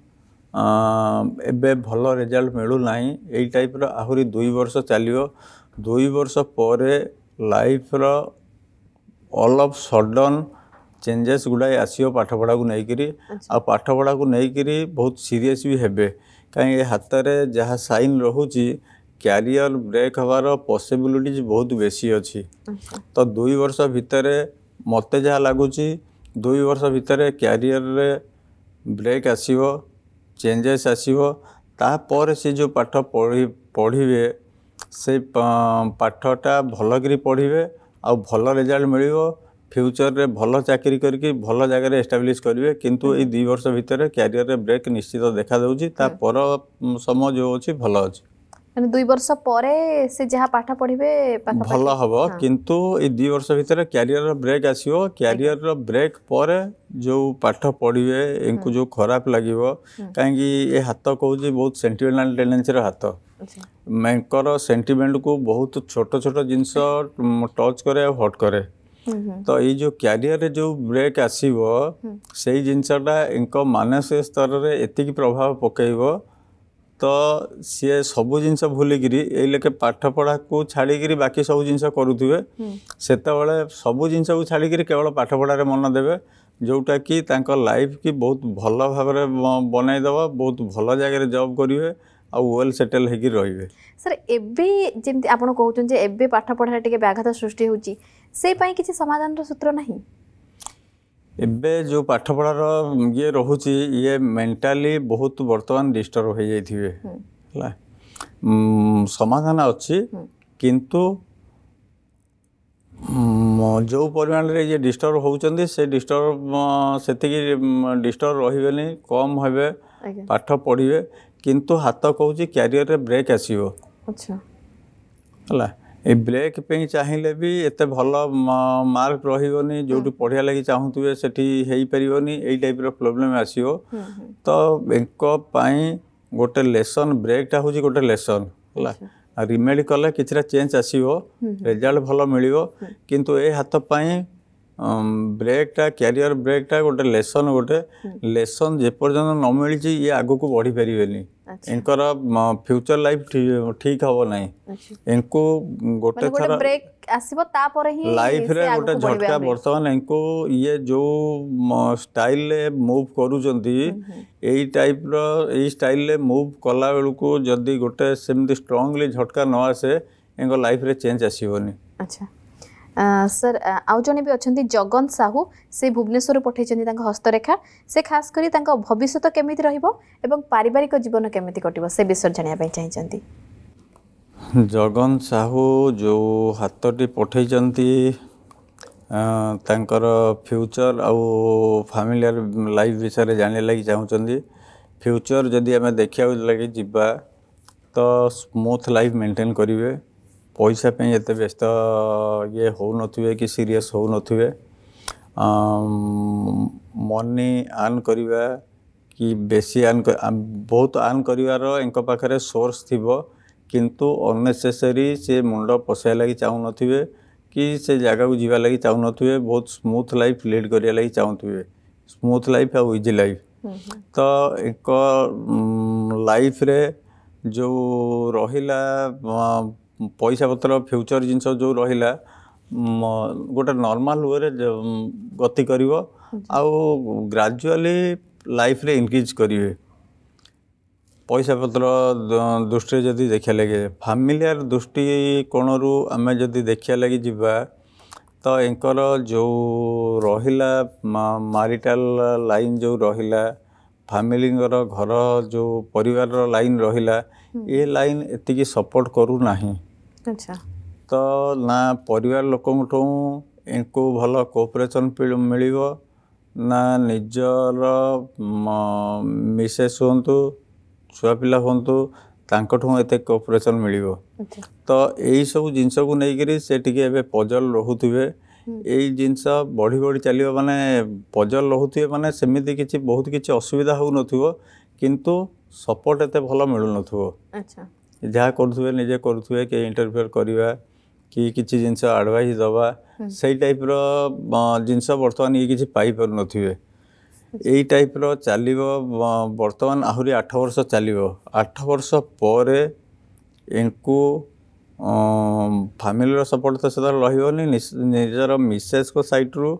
ଏବେ ଭଲ ରେଜଲ୍ଟ ମିଳୁନାହିଁ ଏଇ ଟାଇପ୍ର ଆହୁରି ଦୁଇ ବର୍ଷ ଚାଲିବ ଦୁଇ ବର୍ଷ ପରେ ଲାଇଫ୍ର ଅଲ୍ ଅଫ୍ ସଡ଼ନ୍ ଚେଞ୍ଜେସ୍ ଗୁଡ଼ାଏ ଆସିବ ପାଠପଢ଼ାକୁ ନେଇକରି ଆଉ ପାଠପଢ଼ାକୁ ନେଇକରି ବହୁତ ସିରିୟସ୍ ବି ହେବେ କାହିଁ ଏ ହାତରେ ଯାହା ସାଇନ୍ ରହୁଛି କ୍ୟାରିୟର ବ୍ରେକ୍ ହେବାର ପସିବିଲିଟିଜ୍ ବହୁତ ବେଶୀ ଅଛି ତ ଦୁଇ ବର୍ଷ ଭିତରେ ମୋତେ ଯାହା ଲାଗୁଛି ଦୁଇ ବର୍ଷ ଭିତରେ କ୍ୟାରିୟରରେ ବ୍ରେକ୍ ଆସିବ ଚେଞ୍ଜେସ୍ ଆସିବ ତାପରେ ସେ ଯେଉଁ ପାଠ ପଢ଼ି ପଢ଼ିବେ ସେ ପାଠଟା ଭଲକରି ପଢ଼ିବେ ଆଉ ଭଲ ରେଜଲ୍ଟ ମିଳିବ ଫ୍ୟୁଚରରେ ଭଲ ଚାକିରି କରିକି ଭଲ ଜାଗାରେ ଏଷ୍ଟାବ୍ଲିଶ୍ କରିବେ କିନ୍ତୁ ଏଇ ଦୁଇ ବର୍ଷ ଭିତରେ କ୍ୟାରିୟରରେ ବ୍ରେକ୍ ନିଶ୍ଚିତ ଦେଖାଦେଉଛି ତା ପର ସମୟ ଯେଉଁ ଅଛି ଭଲ ଅଛି ମାନେ ଦୁଇ ବର୍ଷ ପରେ ସେ ଯାହା ପାଠ ପଢ଼ିବେ ଭଲ ହେବ କିନ୍ତୁ ଏଇ ଦୁଇ ବର୍ଷ ଭିତରେ କ୍ୟାରିୟରର ବ୍ରେକ୍ ଆସିବ କ୍ୟାରିୟରର ବ୍ରେକ୍ ପରେ ଯେଉଁ ପାଠ ପଢ଼ିବେ ଏଙ୍କୁ ଯେଉଁ ଖରାପ ଲାଗିବ କାହିଁକି ଏ ହାତ କହୁଛି ବହୁତ ସେଣ୍ଟିମେଣ୍ଟାଲ ଟେଣ୍ଡେନ୍ସିର ହାତ ମାଙ୍କର ସେଣ୍ଟିମେଣ୍ଟକୁ ବହୁତ ଛୋଟ ଛୋଟ ଜିନିଷ ଟଚ୍ କରେ ଆଉ ହଟ୍ କରେ ତ ଏଇ ଯେଉଁ କ୍ୟାରିୟରରେ ଯେଉଁ ବ୍ରେକ୍ ଆସିବ ସେଇ ଜିନିଷଟା ଏଙ୍କ ମାନସିକ ସ୍ତରରେ ଏତିକି ପ୍ରଭାବ ପକାଇବ ତ ସିଏ ସବୁ ଜିନିଷ ଭୁଲିକିରି ଏଇ ଲେଖେ ପାଠପଢ଼ାକୁ ଛାଡ଼ିକିରି ବାକି ସବୁ ଜିନିଷ କରୁଥିବେ ସେତେବେଳେ ସବୁ ଜିନିଷକୁ ଛାଡ଼ିକିରି କେବଳ ପାଠପଢ଼ାରେ ମନ ଦେବେ ଯେଉଁଟାକି ତାଙ୍କ ଲାଇଫ୍ କି ବହୁତ ଭଲ ଭାବରେ ବନାଇଦେବ ବହୁତ ଭଲ ଜାଗାରେ ଜବ୍ କରିବେ ଆଉ ୱେଲ୍ ସେଟେଲ୍ ହେଇକି ରହିବେ ସାର୍ ଏବେ ଯେମିତି ଆପଣ କହୁଛନ୍ତି ଯେ ଏବେ ପାଠପଢ଼ାରେ ଟିକେ ବ୍ୟାଘାତ ସୃଷ୍ଟି ହେଉଛି ସେଇ ପାଇଁ କିଛି ସମାଧାନର ସୂତ୍ର ନାହିଁ ଏବେ ଯେଉଁ ପାଠପଢ଼ାର ଇଏ ରହୁଛି ଇଏ ମେଣ୍ଟାଲି ବହୁତ ବର୍ତ୍ତମାନ ଡିଷ୍ଟର୍ବ ହୋଇଯାଇଥିବେ ହେଲା ସମାଧାନ ଅଛି କିନ୍ତୁ ଯେଉଁ ପରିମାଣରେ ଇଏ ଡିଷ୍ଟର୍ବ ହେଉଛନ୍ତି ସେ ଡିଷ୍ଟର୍ବ ସେତିକି ଡିଷ୍ଟର୍ବ ରହିବେନି କମ୍ ହେବେ ପାଠ ପଢ଼ିବେ କିନ୍ତୁ ହାତ କହୁଛି କ୍ୟାରିୟରରେ ବ୍ରେକ୍ ଆସିବ ହେଲା ଏ ବ୍ରେକ୍ ପାଇଁ ଚାହିଁଲେ ବି ଏତେ ଭଲ ମାର୍କ ରହିବନି ଯେଉଁଠି ପଢ଼ିବା ଲାଗି ଚାହୁଁଥିବେ ସେଠି ହେଇପାରିବନି ଏଇ ଟାଇପ୍ର ପ୍ରୋବ୍ଲେମ୍ ଆସିବ ତ ଏଙ୍କ ପାଇଁ ଗୋଟେ ଲେସନ୍ ବ୍ରେକ୍ଟା ହେଉଛି ଗୋଟେ ଲେସନ୍ ହେଲା ରିମେଡି କଲେ କିଛିଟା ଚେଞ୍ଜ ଆସିବ ରେଜଲ୍ଟ ଭଲ ମିଳିବ କିନ୍ତୁ ଏ ହାତ ପାଇଁ ବ୍ରେକ୍ଟା କ୍ୟାରିୟର ବ୍ରେକ୍ଟା ଗୋଟେ ଲେସନ୍ ଗୋଟେ ଲେସନ୍ ଯେପର୍ଯ୍ୟନ୍ତ ନ ମିଳିଛି ଇଏ ଆଗକୁ ବଢ଼ିପାରିବେନି इनकर फ्यूचर लाइफ ठीक हम ना इनको गोटे थर ब्रेक ଆସିବ ତାପରେ ହିଁ ଲାଇଫରେ ଗୋଟେ ଝଟକା ବର୍ତ୍ତମାନ ୟାଙ୍କୁ ଇଏ ଯେଉଁ ଷ୍ଟାଇଲରେ ମୁଭ୍ କରୁଛନ୍ତି ଏଇ ଟାଇପ୍ର ଏଇ ଷ୍ଟାଇଲରେ ମୁଭ୍ କଲାବେଳକୁ ଯଦି ଗୋଟେ ସେମିତି ଷ୍ଟ୍ରଙ୍ଗଲି ଝଟକା ନ ଆସେ ୟାଙ୍କ ଲାଇଫରେ ଚେଞ୍ଜ ଆସିବନି ଆଚ୍ଛା ସାର୍ ଆଉ ଜଣେ ବି ଅଛନ୍ତି ଜଗନ ସାହୁ ସେ ଭୁବନେଶ୍ୱରରୁ ପଠାଇଛନ୍ତି ତାଙ୍କ ହସ୍ତରେଖା ସେ ଖାସ କରି ତାଙ୍କ ଭବିଷ୍ୟତ କେମିତି ରହିବ ଏବଂ ପାରିବାରିକ ଜୀବନ କେମିତି କଟିବ ସେ ବିଷୟରେ ଜାଣିବା ପାଇଁ ଚାହିଁଛନ୍ତି ଜଗନ ସାହୁ ଯେଉଁ ହାତଟି ପଠାଇଛନ୍ତି ତାଙ୍କର ଫ୍ୟୁଚର୍ ଆଉ ଫ୍ୟାମିଲିଆର ଲାଇଫ୍ ବିଷୟରେ ଜାଣିବା ଲାଗି ଚାହୁଁଛନ୍ତି ଫ୍ୟୁଚର୍ ଯଦି ଆମେ ଦେଖିବାକୁ ଲାଗି ଯିବା ତ ସ୍ମୁଥ୍ ଲାଇଫ୍ ମେଣ୍ଟେନ୍ କରିବେ पैसा पे व्यस्त ये हो नए कि सीरीयस हो नए मनी आर्न करवा कि बेसी आर्न बहुत आर्न करार सोर्स थी किंतु अनेसेसरी से मुंड पशा लगे चाहू नए कि से जगह को जीवा लगी चाहू नए बहुत स्मूथ लाइफ लिड करने लगे चाहूबे स्मूथ लाइफ आउ इजी लाइफ तो एक लाइफ रे जो रहिला ପଇସାପତ୍ର ଫ୍ୟୁଚର୍ ଜିନିଷ ଯେଉଁ ରହିଲା ଗୋଟେ ନର୍ମାଲ୍ ୱେରେ ଗତି କରିବ ଆଉ ଗ୍ରାଜୁଆଲି ଲାଇଫ୍ରେ ଇନକ୍ରିଜ୍ କରିବେ ପଇସାପତ୍ର ଦୃଷ୍ଟିରେ ଯଦି ଦେଖିବା ଲାଗି ଫାମିଲିଆର ଦୃଷ୍ଟିକୋଣରୁ ଆମେ ଯଦି ଦେଖିବା ଲାଗି ଯିବା ତ ଏଙ୍କର ଯେଉଁ ରହିଲା ମାରିଟାଲ ଲାଇନ୍ ଯେଉଁ ରହିଲା ଫ୍ୟାମିଲିଙ୍କର ଘର ଯେଉଁ ପରିବାରର ଲାଇନ୍ ରହିଲା ଏ ଲାଇନ୍ ଏତିକି ସପୋର୍ଟ କରୁନାହିଁ ତ ନା ପରିବାର ଲୋକଙ୍କଠୁ ଏଙ୍କୁ ଭଲ କୋପରେସନ୍ ମିଳିବ ନା ନିଜର ମିସେସ୍ ହୁଅନ୍ତୁ ଛୁଆପିଲା ହୁଅନ୍ତୁ ତାଙ୍କଠୁ ଏତେ କୋପରେସନ୍ ମିଳିବ ତ ଏଇସବୁ ଜିନିଷକୁ ନେଇକରି ସେ ଟିକେ ଏବେ ପଜଲ୍ ରହୁଥିବେ ଏଇ ଜିନିଷ ବଢ଼ି ବଢ଼ି ଚାଲିବ ମାନେ ପଜଲ୍ ରହୁଥିବେ ମାନେ ସେମିତି କିଛି ବହୁତ କିଛି ଅସୁବିଧା ହେଉନଥିବ କିନ୍ତୁ ସପୋର୍ଟ ଏତେ ଭଲ ମିଳୁନଥିବ ଆଚ୍ଛା ଯାହା କରୁଥିବେ ନିଜେ କରୁଥିବେ କେହି ଇଣ୍ଟରଫିୟର କରିବା କି କିଛି ଜିନିଷ ଆଡ଼ଭାଇସ୍ ଦେବା ସେଇ ଟାଇପ୍ର ଜିନିଷ ବର୍ତ୍ତମାନ ଇଏ କିଛି ପାଇପାରୁନଥିବେ ଏଇ ଟାଇପ୍ର ଚାଲିବ ବର୍ତ୍ତମାନ ଆହୁରି ଆଠ ବର୍ଷ ଚାଲିବ ଆଠ ବର୍ଷ ପରେ ଏଙ୍କୁ ଫ୍ୟାମିଲିର ସପୋର୍ଟ ତ ସେତେବେଳେ ରହିବନି ନିଜର ମିସେସ୍ଙ୍କ ସାଇଟ୍ରୁ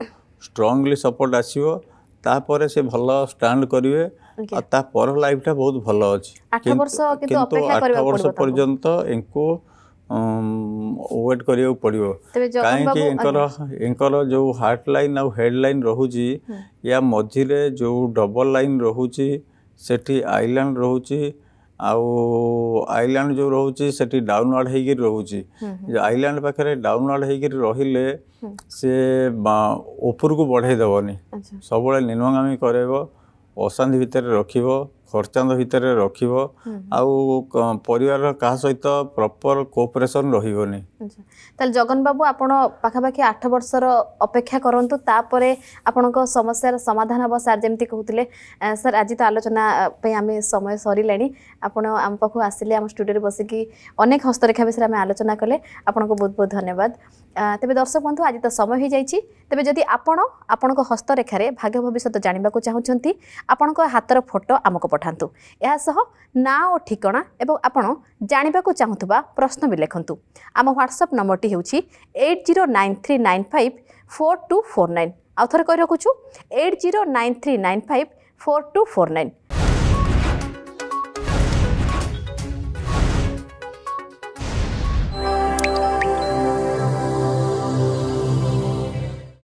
ଷ୍ଟ୍ରଙ୍ଗଲି ସପୋର୍ଟ ଆସିବ ତାପରେ ସେ ଭଲ ଷ୍ଟାଣ୍ଡ କରିବେ ଆଉ ତା ପର ଲାଇଫଟା ବହୁତ ଭଲ ଅଛି କିନ୍ତୁ ଆଠ ବର୍ଷ ପର୍ଯ୍ୟନ୍ତ ଏଙ୍କୁ ୱେଟ୍ କରିବାକୁ ପଡ଼ିବ କାହିଁକି ଏଙ୍କର ଏଙ୍କର ଯେଉଁ ହାର୍ଟ ଲାଇନ୍ ଆଉ ହେଡ୍ ଲାଇନ୍ ରହୁଛି ୟା ମଝିରେ ଯେଉଁ ଡବଲ ଲାଇନ୍ ରହୁଛି ସେଠି ଆଇଲ୍ୟାଣ୍ଡ ରହୁଛି ଆଉ ଆଇଲ୍ୟାଣ୍ଡ ଯେଉଁ ରହୁଛି ସେଠି ଡାଉନୱାର୍ଡ଼ ହେଇକିରି ରହୁଛି ଆଇଲ୍ୟାଣ୍ଡ ପାଖରେ ଡାଉନୱାର୍ଡ଼ ହେଇକିରି ରହିଲେ ସେ ଉପରକୁ ବଢ଼େଇ ଦେବନି ସବୁବେଳେ ନିମ୍ନଗାମୀ କରେଇବ ଅଶାନ୍ତି ଭିତରେ ରଖିବ ଖର୍ଚ୍ଚାନ୍ତ ଭିତରେ ରଖିବ ଆଉ ପରିବାର କାହା ସହିତ ପ୍ରପର କୋପରେସନ ରହିବନି ତାହେଲେ ଜଗନ ବାବୁ ଆପଣ ପାଖାପାଖି ଆଠ ବର୍ଷର ଅପେକ୍ଷା କରନ୍ତୁ ତାପରେ ଆପଣଙ୍କ ସମସ୍ୟାର ସମାଧାନ ହେବ ସାର୍ ଯେମିତି କହୁଥିଲେ ସାର୍ ଆଜି ତ ଆଲୋଚନା ପାଇଁ ଆମେ ସମୟ ସରିଲାଣି ଆପଣ ଆମ ପାଖକୁ ଆସିଲେ ଆମ ଷ୍ଟୁଡ଼ିଓରେ ବସିକି ଅନେକ ହସ୍ତରେଖା ବିଷୟରେ ଆମେ ଆଲୋଚନା କଲେ ଆପଣଙ୍କୁ ବହୁତ ବହୁତ ଧନ୍ୟବାଦ ତେବେ ଦର୍ଶକ ବନ୍ଧୁ ଆଜି ତ ସମୟ ହୋଇଯାଇଛି ତେବେ ଯଦି ଆପଣ ଆପଣଙ୍କ ହସ୍ତରେଖାରେ ଭାଗ୍ୟ ଭବିଷ୍ୟତ ଜାଣିବାକୁ ଚାହୁଁଛନ୍ତି ଆପଣଙ୍କ ହାତର ଫଟୋ ଆମକୁ ପଠାନ୍ତୁ ଏହା ସହ ନାଁ ଓ ଠିକଣା ଏବଂ ଆପଣ ଜାଣିବାକୁ ଚାହୁଁଥିବା ପ୍ରଶ୍ନ ବି ଲେଖନ୍ତୁ ଆମ ହ୍ୱାଟ୍ସଆପ୍ ନମ୍ବରଟି ହେଉଛି eight zero nine three nine five four two four nine ଆଉ ଥରେ କହି ରଖୁଛୁ eight zero nine three nine five four two four nine